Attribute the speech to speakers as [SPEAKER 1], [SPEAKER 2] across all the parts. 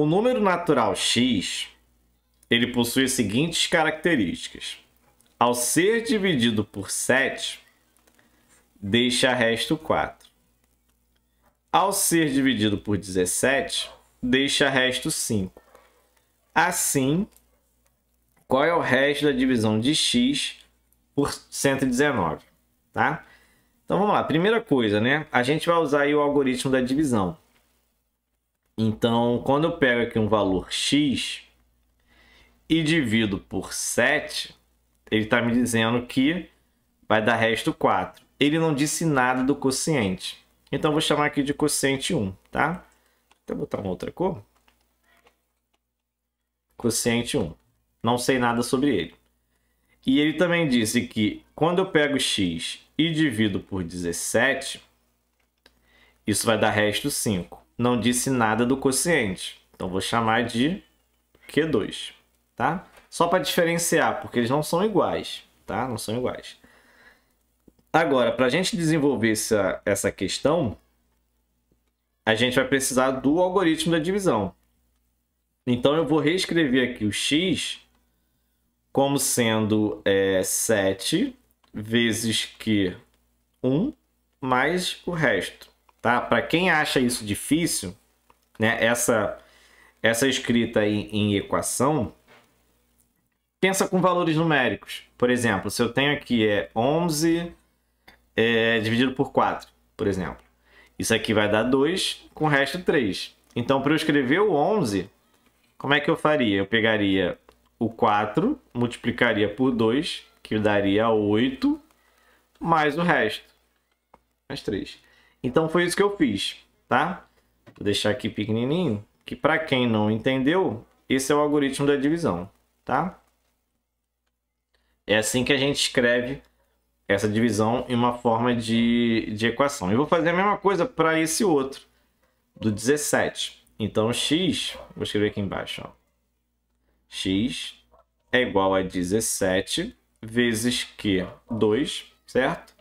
[SPEAKER 1] O número natural x ele possui as seguintes características. Ao ser dividido por 7, deixa resto 4. Ao ser dividido por 17, deixa resto 5. Assim, qual é o resto da divisão de x por 119, tá? Então vamos lá, primeira coisa, né? A gente vai usar o algoritmo da divisão. Então, quando eu pego aqui um valor x e divido por 7, ele está me dizendo que vai dar resto 4. Ele não disse nada do quociente. Então, eu vou chamar aqui de quociente 1, tá? Vou botar uma outra cor. Quociente 1. Não sei nada sobre ele. E ele também disse que quando eu pego x e divido por 17, isso vai dar resto 5 não disse nada do quociente. Então vou chamar de Q2, tá? Só para diferenciar, porque eles não são iguais, tá? Não são iguais. Agora, para a gente desenvolver essa, essa questão, a gente vai precisar do algoritmo da divisão. Então eu vou reescrever aqui o x como sendo é, 7 vezes Q1 mais o resto tá? Para quem acha isso difícil, né, essa essa escrita em, em equação, pensa com valores numéricos. Por exemplo, se eu tenho aqui é 11 é, dividido por 4, por exemplo. Isso aqui vai dar 2 com o resto 3. Então, para eu escrever o 11, como é que eu faria? Eu pegaria o 4, multiplicaria por 2, que daria 8, mais o resto, mais 3. Então foi isso que eu fiz, tá? Vou deixar aqui pequenininho, que para quem não entendeu, esse é o algoritmo da divisão, tá? É assim que a gente escreve essa divisão em uma forma de, de equação. Eu vou fazer a mesma coisa para esse outro, do 17. Então, x, vou escrever aqui embaixo, ó. x é igual a 17 vezes Q2, certo?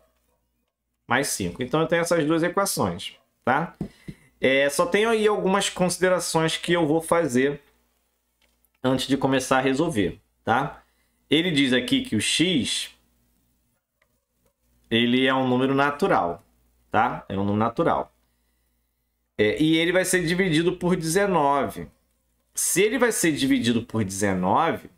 [SPEAKER 1] mais 5. Então eu tenho essas duas equações, tá? É, só tenho aí algumas considerações que eu vou fazer antes de começar a resolver, tá? Ele diz aqui que o x ele é um número natural, tá? É um número natural. É, e ele vai ser dividido por 19. Se ele vai ser dividido por 19,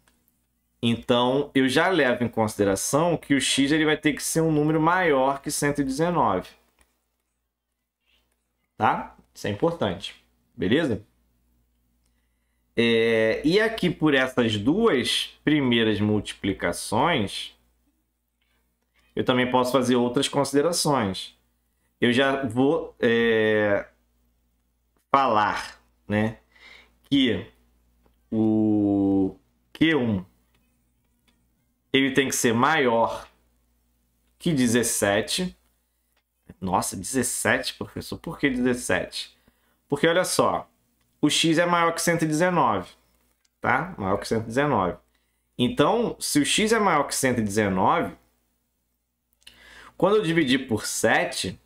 [SPEAKER 1] então, eu já levo em consideração que o x ele vai ter que ser um número maior que 119. Tá? Isso é importante. Beleza? É, e aqui, por essas duas primeiras multiplicações, eu também posso fazer outras considerações. Eu já vou é, falar né, que o Q1 ele tem que ser maior que 17. Nossa, 17, professor. Por que 17? Porque olha só, o x é maior que 119, tá? Maior que 119. Então, se o x é maior que 119, quando eu dividir por 7,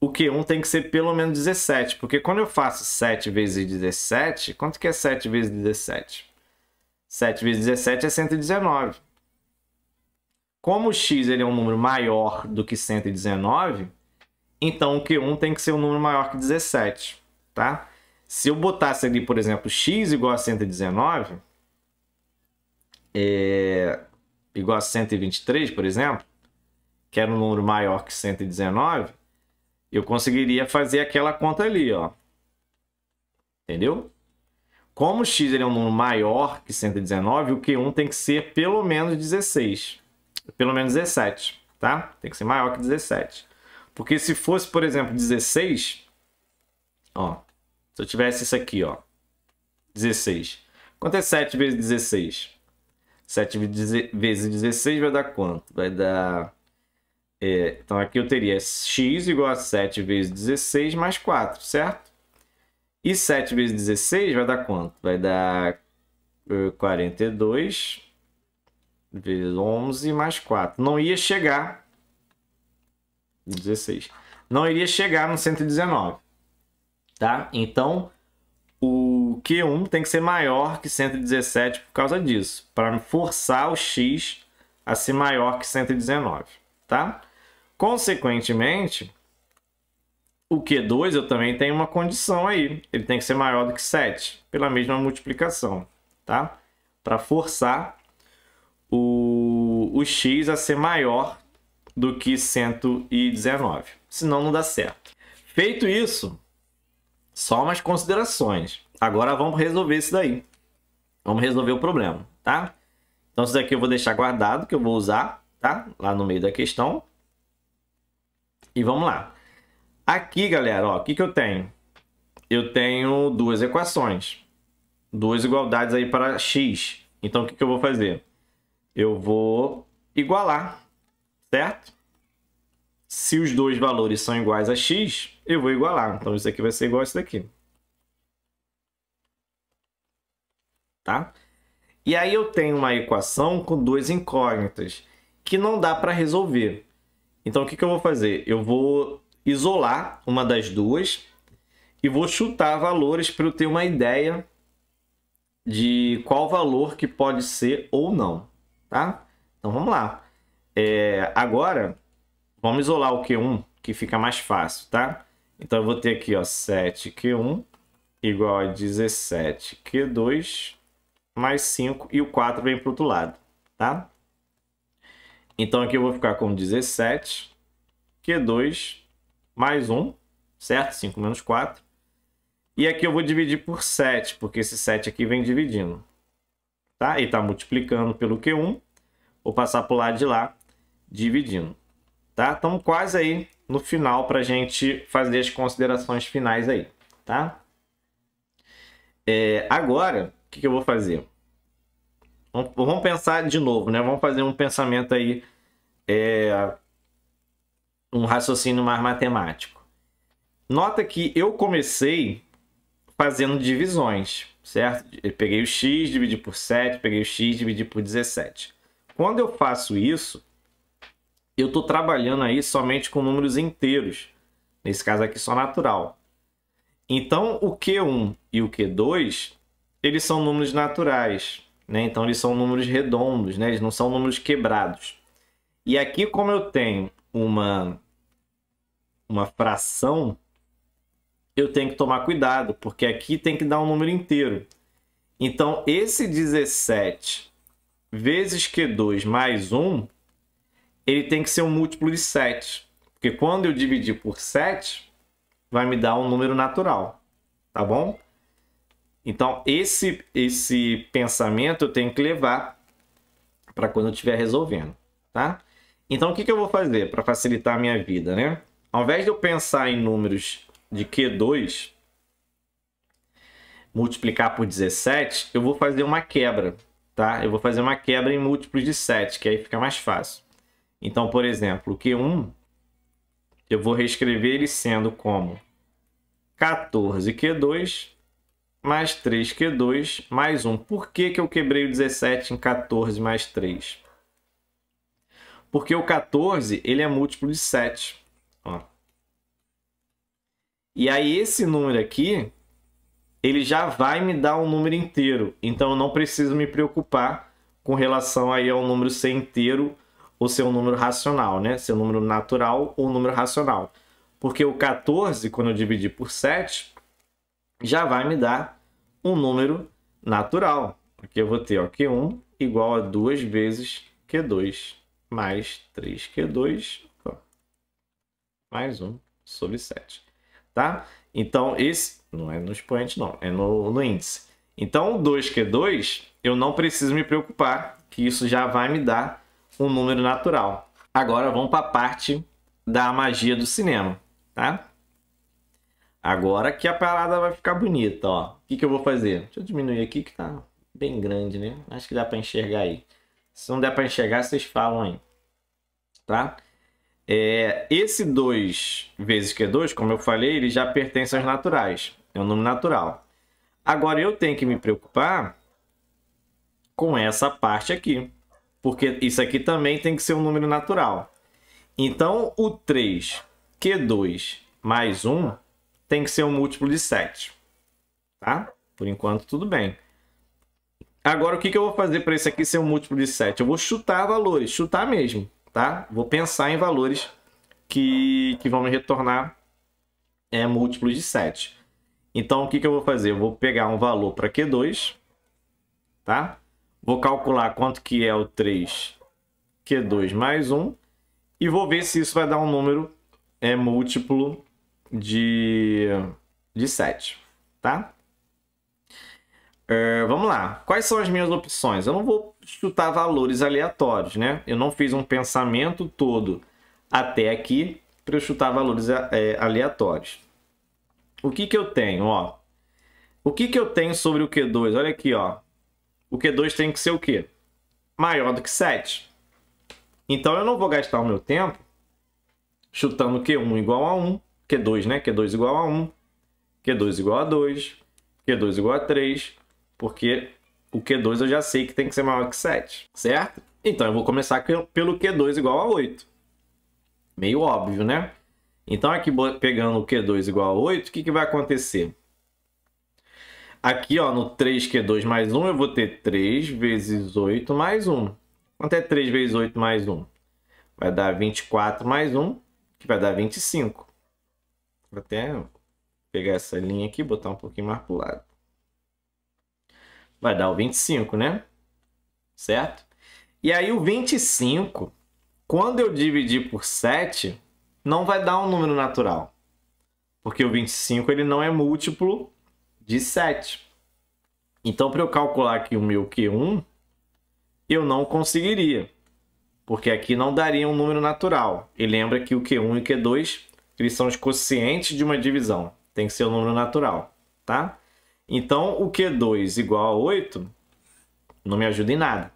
[SPEAKER 1] o Q1 tem que ser pelo menos 17, porque quando eu faço 7 vezes 17, quanto que é 7 vezes 17? 7 vezes 17 é 119. Como o x ele é um número maior do que 119, então o Q1 tem que ser um número maior que 17, tá? Se eu botasse ali, por exemplo, x igual a 119, é, igual a 123, por exemplo, que era um número maior que 119, eu conseguiria fazer aquela conta ali, ó. Entendeu? Como o x ele é um número maior que 119, o Q1 tem que ser pelo menos 16. Pelo menos 17, tá? Tem que ser maior que 17. Porque se fosse, por exemplo, 16, ó, se eu tivesse isso aqui, ó, 16. Quanto é 7 vezes 16? 7 vezes 16 vai dar quanto? Vai dar... É, então aqui eu teria x igual a 7 vezes 16 mais 4, certo? E 7 vezes 16 vai dar quanto? Vai dar 42 eh, vezes 11 mais 4. Não ia chegar. 16. Não iria chegar no 119. Tá? Então, o Q1 tem que ser maior que 117 por causa disso. Para forçar o X a ser maior que 119. Tá? Consequentemente, o Q2 eu também tenho uma condição aí. Ele tem que ser maior do que 7, pela mesma multiplicação, tá? Para forçar o, o x a ser maior do que 119. Senão não dá certo. Feito isso, só umas considerações. Agora vamos resolver isso daí. Vamos resolver o problema, tá? Então isso daqui eu vou deixar guardado, que eu vou usar, tá? Lá no meio da questão. E vamos lá. Aqui, galera, o que, que eu tenho? Eu tenho duas equações, duas igualdades aí para x. Então, o que, que eu vou fazer? Eu vou igualar, certo? Se os dois valores são iguais a x, eu vou igualar. Então, isso aqui vai ser igual a isso daqui. Tá? E aí eu tenho uma equação com duas incógnitas que não dá para resolver. Então, o que, que eu vou fazer? Eu vou isolar uma das duas e vou chutar valores para eu ter uma ideia de qual valor que pode ser ou não, tá? Então vamos lá. É, agora, vamos isolar o Q1, que fica mais fácil, tá? Então eu vou ter aqui, ó, 7Q1 igual a 17Q2 mais 5 e o 4 vem para o outro lado, tá? Então aqui eu vou ficar com 17Q2 mais 1, certo? 5 menos 4. E aqui eu vou dividir por 7, porque esse 7 aqui vem dividindo. Tá? E está multiplicando pelo Q1. Vou passar para o lado de lá, dividindo. Tá? Estamos quase aí no final para a gente fazer as considerações finais aí. Tá? É, agora, o que, que eu vou fazer? Vamos pensar de novo, né? Vamos fazer um pensamento aí é, um raciocínio mais matemático. Nota que eu comecei fazendo divisões, certo? Eu peguei o x, dividi por 7, peguei o x, dividi por 17. Quando eu faço isso, eu estou trabalhando aí somente com números inteiros. Nesse caso aqui, só natural. Então, o Q1 e o Q2, eles são números naturais. Né? Então, eles são números redondos, né? eles não são números quebrados. E aqui, como eu tenho uma uma fração, eu tenho que tomar cuidado, porque aqui tem que dar um número inteiro. Então, esse 17 vezes Q2 mais 1, ele tem que ser um múltiplo de 7. Porque quando eu dividir por 7, vai me dar um número natural, tá bom? Então, esse, esse pensamento eu tenho que levar para quando eu estiver resolvendo, tá? Então, o que, que eu vou fazer para facilitar a minha vida, né? ao invés de eu pensar em números de Q2, multiplicar por 17, eu vou fazer uma quebra, tá? Eu vou fazer uma quebra em múltiplos de 7, que aí fica mais fácil. Então, por exemplo, o Q1, eu vou reescrever ele sendo como 14Q2 mais 3Q2 mais 1. Por que, que eu quebrei o 17 em 14 mais 3? Porque o 14 ele é múltiplo de 7. Ó. E aí esse número aqui, ele já vai me dar um número inteiro. Então eu não preciso me preocupar com relação aí ao número ser inteiro ou ser um número racional, né? Ser um número natural ou um número racional. Porque o 14, quando eu dividir por 7, já vai me dar um número natural. porque eu vou ter ó, Q1 igual a 2 vezes Q2 mais 3Q2 mais um sobre 7, tá? Então, esse não é no expoente, não, é no, no índice. Então, o 2Q2, é eu não preciso me preocupar, que isso já vai me dar um número natural. Agora, vamos para a parte da magia do cinema, tá? Agora que a parada vai ficar bonita, ó. O que, que eu vou fazer? Deixa eu diminuir aqui que tá bem grande, né? Acho que dá para enxergar aí. Se não der para enxergar, vocês falam aí, tá? É, esse 2 vezes Q2, como eu falei, ele já pertence aos naturais. É um número natural. Agora, eu tenho que me preocupar com essa parte aqui. Porque isso aqui também tem que ser um número natural. Então, o 3, Q2 mais 1 tem que ser um múltiplo de 7. Tá? Por enquanto, tudo bem. Agora, o que, que eu vou fazer para esse aqui ser um múltiplo de 7? Eu vou chutar valores, chutar mesmo tá? Vou pensar em valores que, que vão me retornar é, múltiplos de 7. Então, o que, que eu vou fazer? Eu vou pegar um valor para Q2, tá? Vou calcular quanto que é o 3 Q2 mais 1 e vou ver se isso vai dar um número é, múltiplo de, de 7, tá? Uh, vamos lá. Quais são as minhas opções? Eu não vou chutar valores aleatórios, né? Eu não fiz um pensamento todo até aqui para chutar valores é, aleatórios. O que que eu tenho, ó? O que que eu tenho sobre o Q2? Olha aqui, ó. O Q2 tem que ser o quê? Maior do que 7. Então eu não vou gastar o meu tempo chutando Q1 igual a 1, Q2, né? Q2 igual a 1, Q2 igual a 2, Q2 igual a 3, porque o Q2 eu já sei que tem que ser maior que 7, certo? Então eu vou começar pelo Q2 igual a 8. Meio óbvio, né? Então aqui pegando o Q2 igual a 8, o que, que vai acontecer? Aqui ó, no 3Q2 mais 1 eu vou ter 3 vezes 8 mais 1. Quanto é 3 vezes 8 mais 1? Vai dar 24 mais 1, que vai dar 25. Vou até pegar essa linha aqui e botar um pouquinho mais para o lado vai dar o 25, né? Certo? E aí o 25, quando eu dividir por 7, não vai dar um número natural. Porque o 25 ele não é múltiplo de 7. Então, para eu calcular aqui o meu Q1, eu não conseguiria. Porque aqui não daria um número natural. E lembra que o Q1 e o Q2 eles são os quocientes de uma divisão. Tem que ser o um número natural, tá? Então, o Q2 igual a 8 não me ajuda em nada.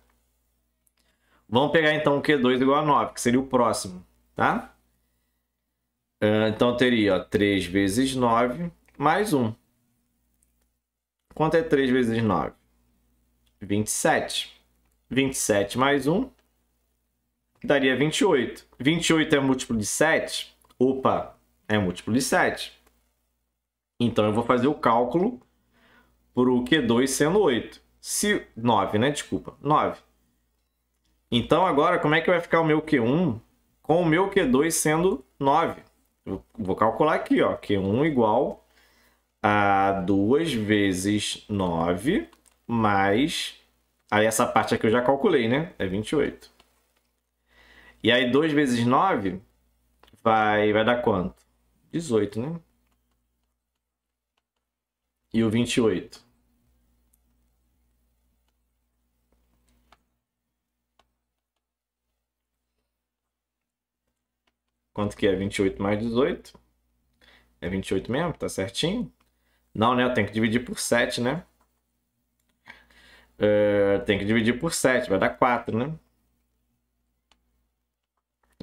[SPEAKER 1] Vamos pegar, então, o Q2 igual a 9, que seria o próximo, tá? Ah, então, eu teria ó, 3 vezes 9 mais 1. Quanto é 3 vezes 9? 27. 27 mais 1 daria 28. 28 é múltiplo de 7? Opa, é múltiplo de 7. Então, eu vou fazer o cálculo para o Q2 sendo 8. Se, 9, né? Desculpa, 9. Então agora, como é que vai ficar o meu Q1 com o meu Q2 sendo 9? Eu vou calcular aqui, ó, Q1 igual a 2 vezes 9 mais... Aí essa parte aqui eu já calculei, né? É 28. E aí 2 vezes 9 vai, vai dar quanto? 18, né? E o 28? Quanto que é 28 mais 18? É 28 mesmo, tá certinho? Não, né? Eu tenho que dividir por 7, né? Uh, é, tem que dividir por 7, vai dar 4, né?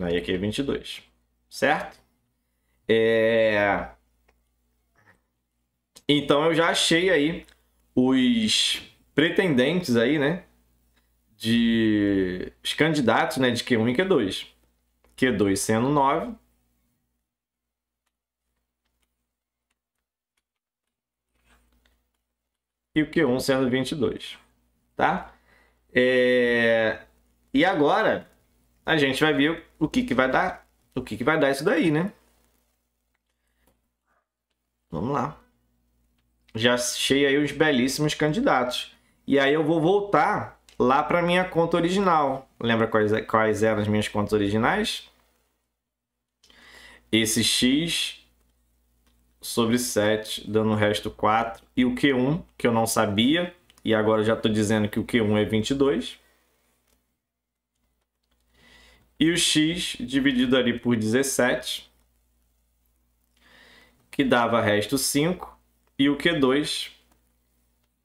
[SPEAKER 1] Aí aqui é 22, certo? É... Então eu já achei aí os pretendentes aí, né? De... Os candidatos, né? De Q1 e Q2. Q2 sendo 9. E o Q1 sendo 22, tá? É... E agora a gente vai ver o que, que vai dar, o que, que vai dar isso daí, né? Vamos lá. Já achei aí os belíssimos candidatos. E aí eu vou voltar lá para minha conta original, Lembra quais, quais eram as minhas contas originais? Esse x sobre 7, dando o resto 4. E o Q1, que eu não sabia, e agora eu já estou dizendo que o Q1 é 22. E o x dividido ali por 17, que dava resto 5. E o Q2,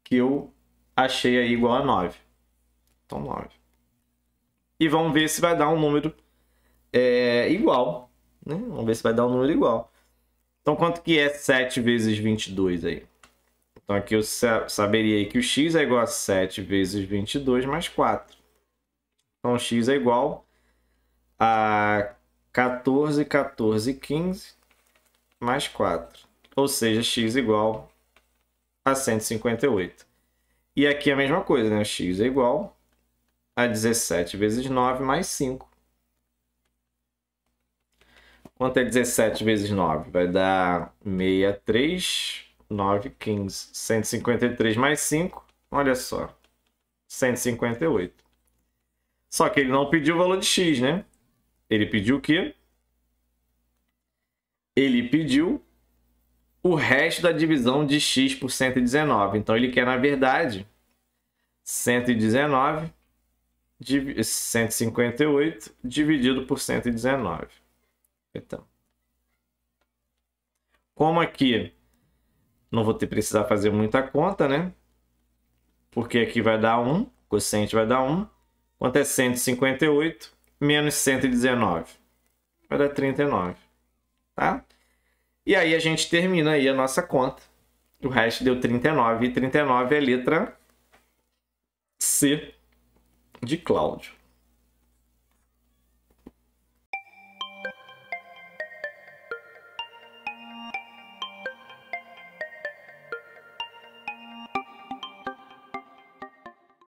[SPEAKER 1] que eu achei aí igual a 9. Então, 9 e vamos ver se vai dar um número é, igual. Né? Vamos ver se vai dar um número igual. Então, quanto que é 7 vezes 22 aí? Então, aqui eu saberia que o x é igual a 7 vezes 22 mais 4. Então, x é igual a 14, 14, 15 mais 4. Ou seja, x é igual a 158. E aqui é a mesma coisa, né? x é igual a 17 vezes 9 mais 5. Quanto é 17 vezes 9? Vai dar 63, 9, 15. 153 mais 5, olha só, 158. Só que ele não pediu o valor de x, né? Ele pediu o quê? Ele pediu o resto da divisão de x por 119. Então ele quer, na verdade, 119 158 dividido por 119. Então, como aqui não vou ter precisar fazer muita conta, né? Porque aqui vai dar 1, o quociente vai dar 1. Quanto é 158 menos 119? Vai dar 39, tá? E aí a gente termina aí a nossa conta. O resto deu 39, e 39 é a letra C de Cláudio.